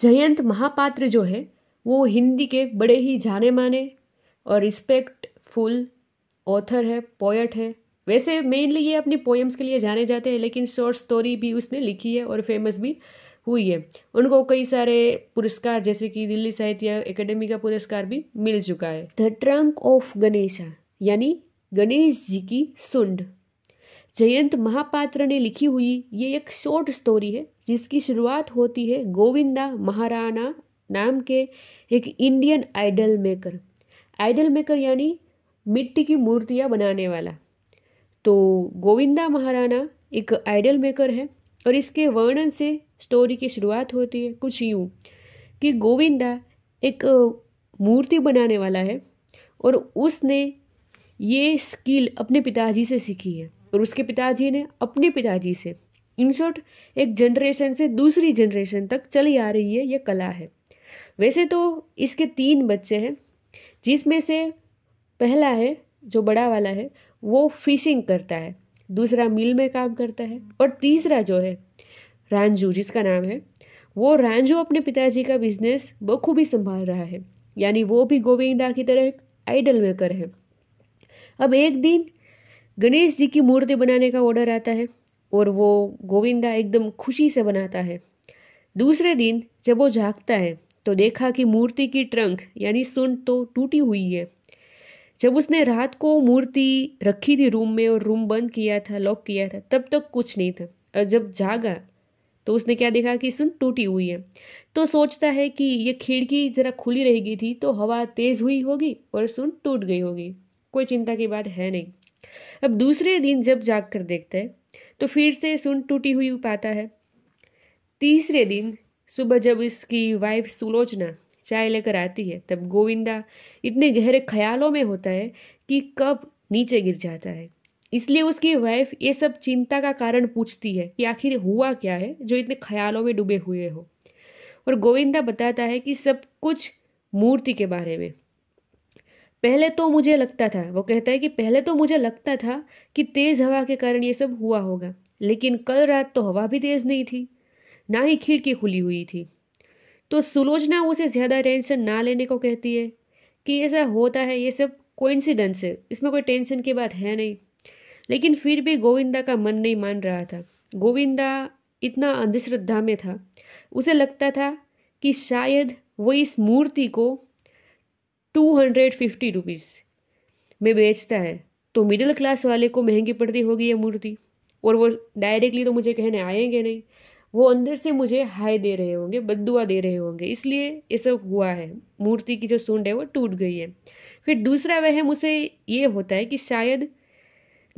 जयंत महापात्र जो है वो हिंदी के बड़े ही जाने माने और रिस्पेक्टफुल ऑथर है पोएट है वैसे मेनली ये अपनी पोएम्स के लिए जाने जाते हैं लेकिन शॉर्ट स्टोरी भी उसने लिखी है और फेमस भी हुई है उनको कई सारे पुरस्कार जैसे कि दिल्ली साहित्य एकेडमी का पुरस्कार भी मिल चुका है द ट्रंक ऑफ गणेशा यानी गणेश जी की सुंड जयंत महापात्र ने लिखी हुई ये एक शॉर्ट स्टोरी है जिसकी शुरुआत होती है गोविंदा महाराणा नाम के एक Indian idol maker idol maker यानी मिट्टी की मूर्तियाँ बनाने वाला तो गोविंदा महाराणा एक आइडल मेकर है और इसके वर्णन से स्टोरी की शुरुआत होती है कुछ यूँ कि गोविंदा एक मूर्ति बनाने वाला है और उसने ये स्किल अपने पिताजी से सीखी है और उसके पिताजी ने अपने पिताजी से इन शॉर्ट एक जनरेशन से दूसरी जनरेशन तक चली आ रही है ये कला है वैसे तो इसके तीन बच्चे हैं जिसमें से पहला है जो बड़ा वाला है वो फिशिंग करता है दूसरा मिल में काम करता है और तीसरा जो है रांजू जिसका नाम है वो रांजू अपने पिताजी का बिजनेस बखूबी संभाल रहा है यानी वो भी गोविंदा की तरह आइडल मेकर है अब एक दिन गणेश जी की मूर्ति बनाने का ऑर्डर आता है और वो गोविंदा एकदम खुशी से बनाता है दूसरे दिन जब वो जागता है तो देखा कि मूर्ति की ट्रंक यानी सुन तो टूटी हुई है जब उसने रात को मूर्ति रखी थी रूम में और रूम बंद किया था लॉक किया था तब तक तो कुछ नहीं था और जब जागा तो उसने क्या देखा कि सुन टूटी हुई है तो सोचता है कि ये खिड़की ज़रा खुली रह गई थी तो हवा तेज़ हुई होगी और सुन टूट गई होगी कोई चिंता की बात है नहीं अब दूसरे दिन जब जाग कर देखता है तो फिर से सुन टूटी हुई पाता है तीसरे दिन सुबह जब इसकी वाइफ सुलोचना चाय लेकर आती है तब गोविंदा इतने गहरे ख्यालों में होता है कि कब नीचे गिर जाता है इसलिए उसकी वाइफ ये सब चिंता का कारण पूछती है कि आखिर हुआ क्या है जो इतने ख्यालों में डूबे हुए हो और गोविंदा बताता है कि सब कुछ मूर्ति के बारे में पहले तो मुझे लगता था वो कहता है कि पहले तो मुझे लगता था कि तेज़ हवा के कारण ये सब हुआ होगा लेकिन कल रात तो हवा भी तेज़ नहीं थी ना ही खिड़की खुली हुई थी तो सुलोचना उसे ज़्यादा टेंशन ना लेने को कहती है कि ऐसा होता है ये सब कोइंसिडेंस है इसमें कोई टेंशन की बात है नहीं लेकिन फिर भी गोविंदा का मन नहीं मान रहा था गोविंदा इतना अंधश्रद्धा में था उसे लगता था कि शायद वो इस मूर्ति को टू हंड्रेड फिफ्टी रुपीज़ में बेचता है तो मिडिल क्लास वाले को महंगी पड़ती होगी ये मूर्ति और वो डायरेक्टली तो मुझे कहने आएंगे नहीं वो अंदर से मुझे हाय दे रहे होंगे बदुआ दे रहे होंगे इसलिए ये सब हुआ है मूर्ति की जो सूंड है वो टूट गई है फिर दूसरा वह मुझे मुझसे ये होता है कि शायद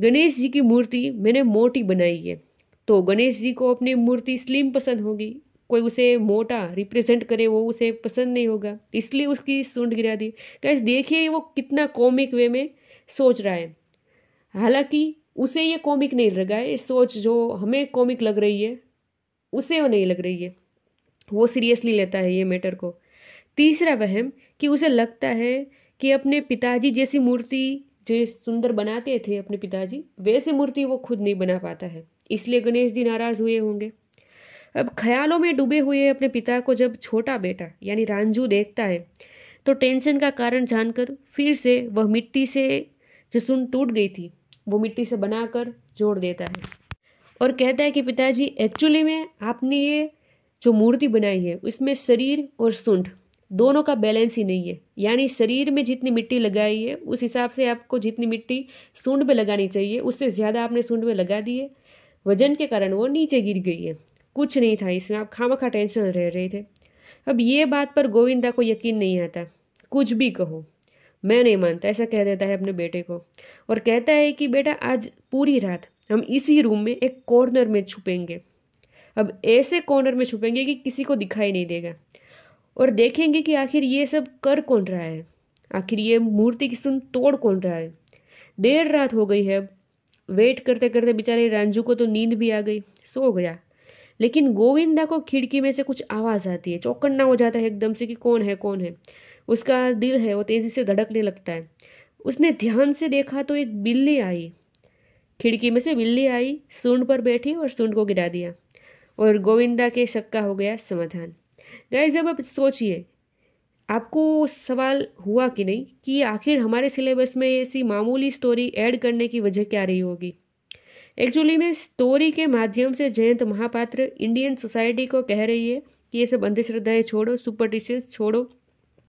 गणेश जी की मूर्ति मैंने मोटी बनाई है तो गणेश जी को अपनी मूर्ति स्लिम पसंद होगी कोई उसे मोटा रिप्रेजेंट करे वो उसे पसंद नहीं होगा इसलिए उसकी सूंड गिरा दी कैस देखिए वो कितना कॉमिक वे में सोच रहा है हालांकि उसे ये कॉमिक नहीं लगा है सोच जो हमें कॉमिक लग रही है उसे वो नहीं लग रही है वो सीरियसली लेता है ये मैटर को तीसरा वहम कि उसे लगता है कि अपने पिताजी जैसी मूर्ति जो सुंदर बनाते थे अपने पिताजी वैसे मूर्ति वो खुद नहीं बना पाता है इसलिए गणेश जी नाराज़ हुए होंगे अब ख्यालों में डूबे हुए अपने पिता को जब छोटा बेटा यानी रांझू देखता है तो टेंशन का कारण जानकर फिर से वह मिट्टी से जो सुन टूट गई थी वो मिट्टी से बनाकर जोड़ देता है और कहता है कि पिताजी एक्चुअली में आपने ये जो मूर्ति बनाई है उसमें शरीर और सुंठ दोनों का बैलेंस ही नहीं है यानी शरीर में जितनी मिट्टी लगाई है उस हिसाब से आपको जितनी मिट्टी सूंड में लगानी चाहिए उससे ज़्यादा आपने सूंड में लगा दी है वजन के कारण वो नीचे गिर गई है कुछ नहीं था इसमें आप खामा खा टेंशन रह रहे थे अब ये बात पर गोविंदा को यकीन नहीं आता कुछ भी कहो मैं नहीं मानता ऐसा कह देता है अपने बेटे को और कहता है कि बेटा आज पूरी रात हम इसी रूम में एक कॉर्नर में छुपेंगे अब ऐसे कॉर्नर में छुपेंगे कि किसी को दिखाई नहीं देगा और देखेंगे कि आखिर ये सब कर कौन रहा है आखिर ये मूर्ति की सुन तोड़ कौन रहा है देर रात हो गई है अब वेट करते करते बेचारे रांझू को तो नींद भी आ गई सो गया लेकिन गोविंदा को खिड़की में से कुछ आवाज़ आती है चौकन्ना हो जाता है एकदम से कि कौन है कौन है उसका दिल है वो तेज़ी से धड़कने लगता है उसने ध्यान से देखा तो एक बिल्ली आई खिड़की में से बिल्ली आई सूंड पर बैठी और सूंड को गिरा दिया और गोविंदा के शक का हो गया समाधान गाय अब आप सोचिए आपको सवाल हुआ कि नहीं कि आखिर हमारे सिलेबस में ऐसी मामूली स्टोरी ऐड करने की वजह क्या रही होगी एक्चुअली में स्टोरी के माध्यम से जयंत महापात्र इंडियन सोसाइटी को कह रही है कि ये सब अंधश्रद्धाएँ छोड़ो सुपरटिशंस छोड़ो